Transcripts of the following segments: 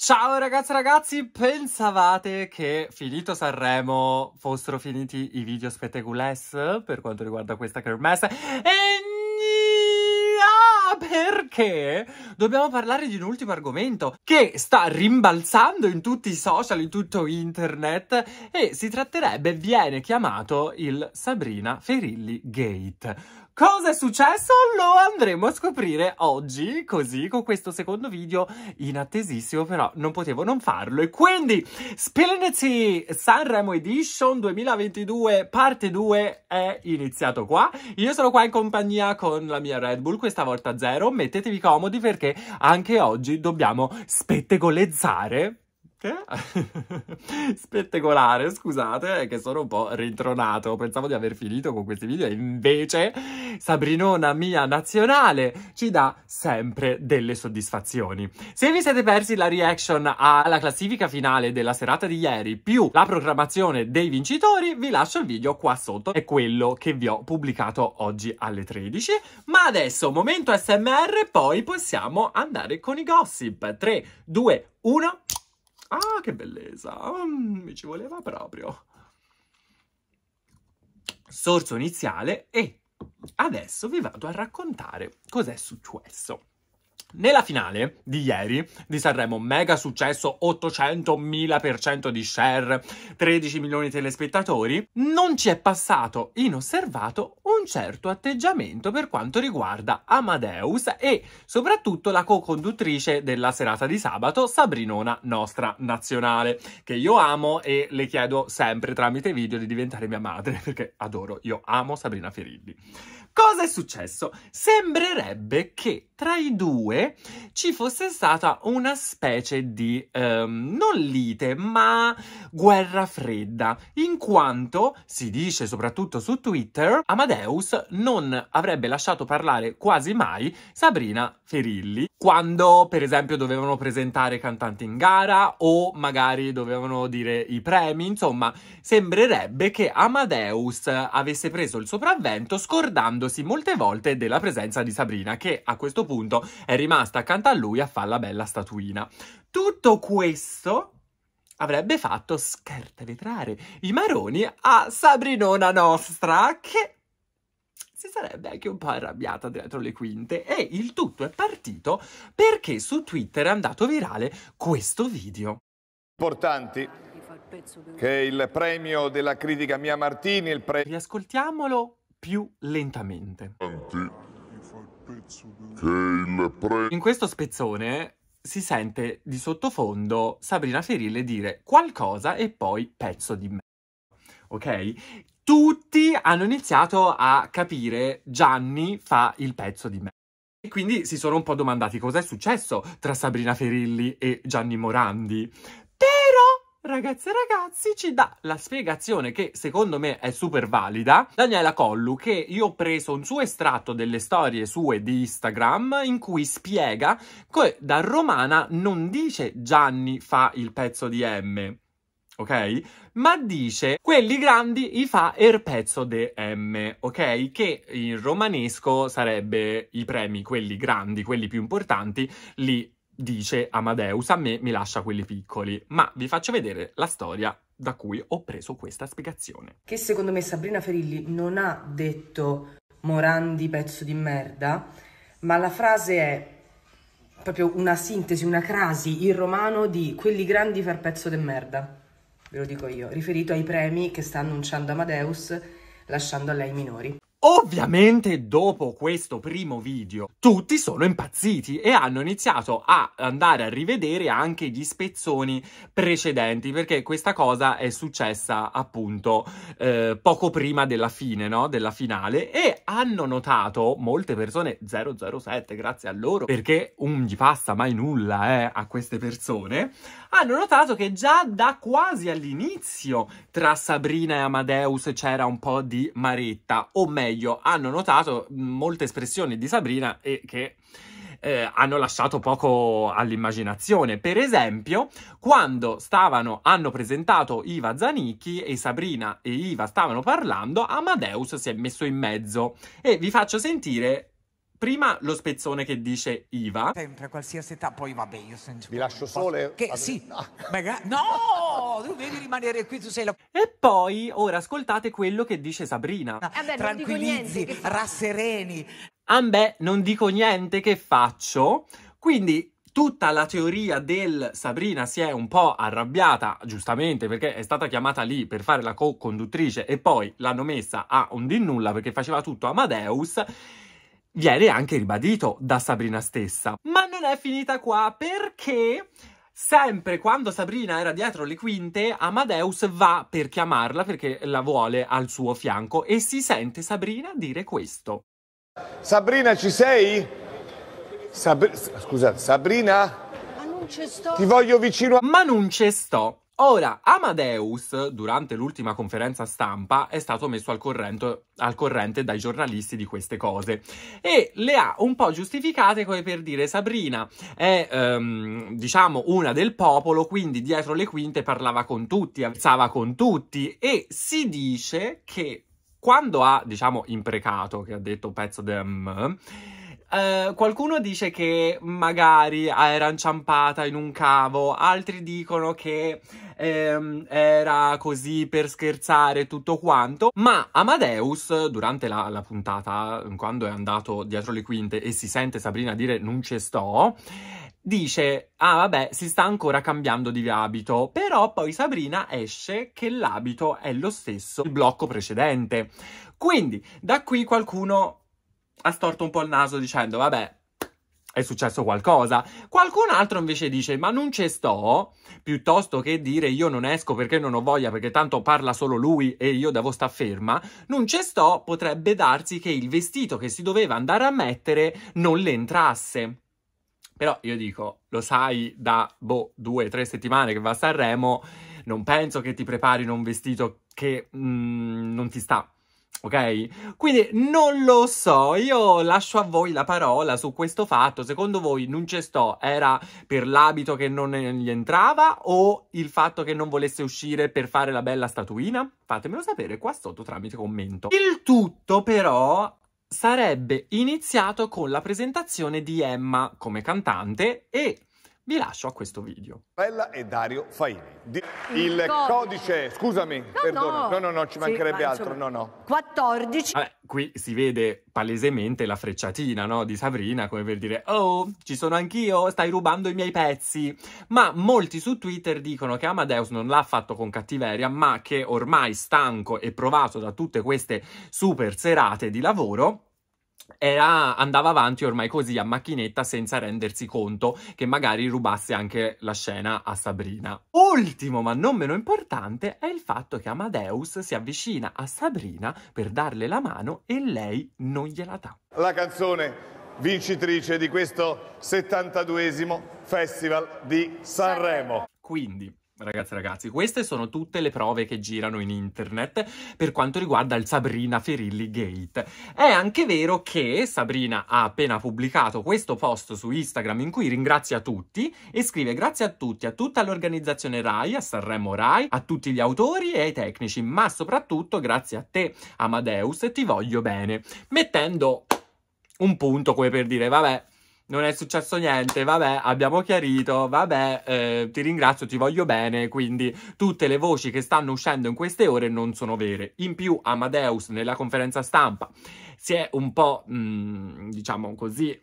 Ciao ragazzi ragazzi, pensavate che finito Sanremo fossero finiti i video spettaculess per quanto riguarda questa kermesse? E no, ah, perché dobbiamo parlare di un ultimo argomento che sta rimbalzando in tutti i social, in tutto internet e si tratterebbe, viene chiamato il Sabrina Ferilli Gate. Cosa è successo? Lo andremo a scoprire oggi, così, con questo secondo video inattesissimo, però non potevo non farlo. E quindi, Spilinity Sanremo Edition 2022, parte 2, è iniziato qua. Io sono qua in compagnia con la mia Red Bull, questa volta zero. Mettetevi comodi perché anche oggi dobbiamo spettegolizzare Spettacolare, scusate, che sono un po' rintronato. Pensavo di aver finito con questi video, invece Sabrinona mia nazionale ci dà sempre delle soddisfazioni. Se vi siete persi la reaction alla classifica finale della serata di ieri, più la programmazione dei vincitori, vi lascio il video qua sotto. È quello che vi ho pubblicato oggi alle 13. Ma adesso, momento SMR, poi possiamo andare con i gossip. 3, 2, 1... Ah, che bellezza! Mm, mi ci voleva proprio. Sorso iniziale e adesso vi vado a raccontare cos'è successo. Nella finale di ieri di Sanremo, mega successo, 800.000% di share, 13 milioni di telespettatori, non ci è passato inosservato un certo atteggiamento per quanto riguarda Amadeus e soprattutto la co-conduttrice della serata di sabato, Sabrinona, nostra nazionale, che io amo e le chiedo sempre tramite video di diventare mia madre, perché adoro, io amo Sabrina Ferilli. Cosa è successo? Sembrerebbe che tra i due ci fosse stata una specie di, ehm, non lite, ma guerra fredda, in quanto, si dice soprattutto su Twitter, Amadeus Amadeus non avrebbe lasciato parlare quasi mai Sabrina Ferilli quando per esempio dovevano presentare cantanti in gara o magari dovevano dire i premi, insomma sembrerebbe che Amadeus avesse preso il sopravvento scordandosi molte volte della presenza di Sabrina che a questo punto è rimasta accanto a lui a fare la bella statuina. Tutto questo avrebbe fatto scartavetrare i maroni a Sabrinona nostra che si sarebbe anche un po' arrabbiata dietro le quinte. E il tutto è partito perché su Twitter è andato virale questo video. Importanti che è il premio della critica Mia Martini, il premio... Riascoltiamolo più lentamente. In questo spezzone si sente di sottofondo Sabrina Ferile dire qualcosa e poi pezzo di me. Ok? tutti hanno iniziato a capire Gianni fa il pezzo di me. E quindi si sono un po' domandati cosa è successo tra Sabrina Ferilli e Gianni Morandi. Però, ragazzi e ragazzi, ci dà la spiegazione che secondo me è super valida. Daniela Collu, che io ho preso un suo estratto delle storie sue di Instagram in cui spiega che da romana non dice Gianni fa il pezzo di M ok? Ma dice quelli grandi i fa er pezzo de M, ok? Che in romanesco sarebbe i premi, quelli grandi, quelli più importanti, li dice Amadeus, a me mi lascia quelli piccoli. Ma vi faccio vedere la storia da cui ho preso questa spiegazione. Che secondo me Sabrina Ferilli non ha detto Morandi pezzo di merda, ma la frase è proprio una sintesi, una crasi in romano di quelli grandi far pezzo di merda ve lo dico io, riferito ai premi che sta annunciando Amadeus lasciando a lei i minori. Ovviamente dopo questo primo video tutti sono impazziti e hanno iniziato a andare a rivedere anche gli spezzoni precedenti perché questa cosa è successa appunto eh, poco prima della fine, no? della finale e hanno notato molte persone 007 grazie a loro perché non gli passa mai nulla eh, a queste persone hanno notato che già da quasi all'inizio tra Sabrina e Amadeus c'era un po' di maretta o meglio meglio, hanno notato molte espressioni di Sabrina e che eh, hanno lasciato poco all'immaginazione. Per esempio, quando stavano, hanno presentato Iva Zanicchi e Sabrina e Iva stavano parlando, Amadeus si è messo in mezzo e vi faccio sentire Prima lo spezzone che dice Iva. Sempre, a qualsiasi età, poi vabbè, io sono... Vi lascio sole? Che, sì, ah. Maga- no! no, tu devi rimanere qui, tu sei la... E poi, ora ascoltate quello che dice Sabrina. Ah, beh, Tranquillizzi, niente, rassereni. Ambè, non dico niente, che faccio? Quindi tutta la teoria del Sabrina si è un po' arrabbiata, giustamente, perché è stata chiamata lì per fare la co-conduttrice e poi l'hanno messa a un di nulla perché faceva tutto Amadeus, viene anche ribadito da Sabrina stessa. Ma non è finita qua perché Sempre quando Sabrina era dietro le quinte, Amadeus va per chiamarla perché la vuole al suo fianco e si sente Sabrina dire questo. Sabrina, ci sei? Sabri- scusa, Sabrina? Ma non ci sto. Ti voglio vicino a... Ma non ci sto. Ora, Amadeus, durante l'ultima conferenza stampa, è stato messo al corrente, al corrente, dai giornalisti di queste cose e le ha un po' giustificate come per dire Sabrina è, ehm, diciamo, una del popolo, quindi dietro le quinte parlava con tutti, alzava con tutti e si dice che quando ha, diciamo, imprecato, che ha detto pezzo di... Uh, qualcuno dice che magari era inciampata in un cavo, altri dicono che ehm, era così per scherzare tutto quanto, ma Amadeus durante la, la, puntata, quando è andato dietro le quinte e si sente Sabrina dire non ci sto, dice ah vabbè si sta ancora cambiando di abito, però poi Sabrina esce che l'abito è lo stesso, il blocco precedente. Quindi da qui qualcuno ha storto un po' il naso dicendo vabbè, è successo qualcosa. Qualcun altro invece dice: Ma non ci sto, piuttosto che dire io non esco perché non ho voglia, perché tanto parla solo lui e io devo sta ferma. Non ci sto, potrebbe darsi che il vestito che si doveva andare a mettere non le entrasse. Però io dico, lo sai da boh, due tre settimane che va a Sanremo, non penso che ti preparino un vestito che mm, non ti sta Ok? Quindi non lo so, io lascio a voi la parola su questo fatto. Secondo voi non c'è sto era per l'abito che non gli entrava o il fatto che non volesse uscire per fare la bella statuina? Fatemelo sapere qua sotto tramite commento. Il tutto però sarebbe iniziato con la presentazione di Emma come cantante e vi lascio a questo video. Bella e Dario Faini. Di- il codice, scusami, no, perdona. No. no, no, no, ci mancherebbe sì, altro, no, no. 14. Vabbè, qui si vede palesemente la frecciatina, no, di Sabrina, come per dire "Oh, ci sono anch'io, stai rubando i miei pezzi". Ma molti su Twitter dicono che Amadeus non l'ha fatto con cattiveria, ma che ormai stanco e provato da tutte queste super serate di lavoro era, andava avanti ormai così a macchinetta senza rendersi conto che magari rubasse anche la scena a Sabrina. Ultimo ma non meno importante è il fatto che Amadeus si avvicina a Sabrina per darle la mano e lei non gliela dà. La canzone vincitrice di questo 72esimo Festival di Sanremo. Quindi Ragazzi, ragazzi, queste sono tutte le prove che girano in internet per quanto riguarda il Sabrina Ferilli Gate. È anche vero che Sabrina ha appena pubblicato questo post su Instagram in cui ringrazia tutti e scrive grazie a tutti, a tutta l'organizzazione RAI, a Sanremo RAI, a tutti gli autori e ai tecnici, ma soprattutto grazie a te, Amadeus, e ti voglio bene, mettendo un punto come per dire, vabbè, non è successo niente, vabbè, abbiamo chiarito, vabbè, eh, ti ringrazio, ti voglio bene, quindi tutte le voci che stanno uscendo in queste ore non sono vere. In più Amadeus nella conferenza stampa si è un po', mh, mm, diciamo così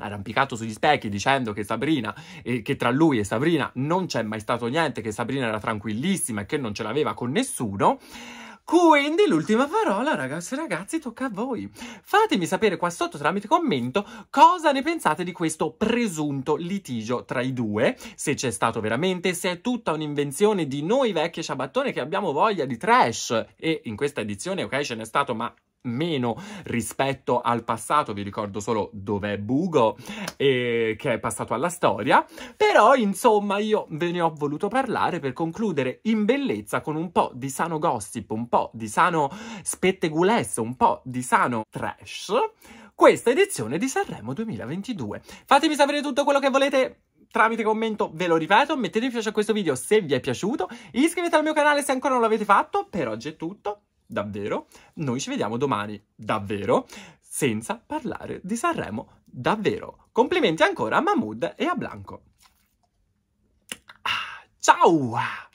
arrampicato sugli specchi dicendo che Sabrina, eh, che tra lui e Sabrina non c'è mai stato niente, che Sabrina era tranquillissima e che non ce l'aveva con nessuno. Quindi l'ultima parola, ragazzi e ragazzi, tocca a voi. Fatemi sapere qua sotto tramite commento cosa ne pensate di questo presunto litigio tra i due, se c'è stato veramente, se è tutta un'invenzione di noi vecchi ciabattone che abbiamo voglia di trash. E in questa edizione, ok, ce n'è stato, ma meno rispetto al passato, vi ricordo solo dov'è Bugo, eh, che è passato alla storia, però insomma io ve ne ho voluto parlare per concludere in bellezza con un po' di sano gossip, un po' di sano spetteguless, un po' di sano trash, questa edizione di Sanremo 2022. Fatemi sapere tutto quello che volete tramite commento, ve lo ripeto, mettete mi piace a questo video se vi è piaciuto, iscrivetevi al mio canale se ancora non l'avete fatto, per oggi è tutto, davvero. Noi ci vediamo domani, davvero, senza parlare di Sanremo, davvero. Complimenti ancora a Mahmood e a Blanco. Ah, ciao!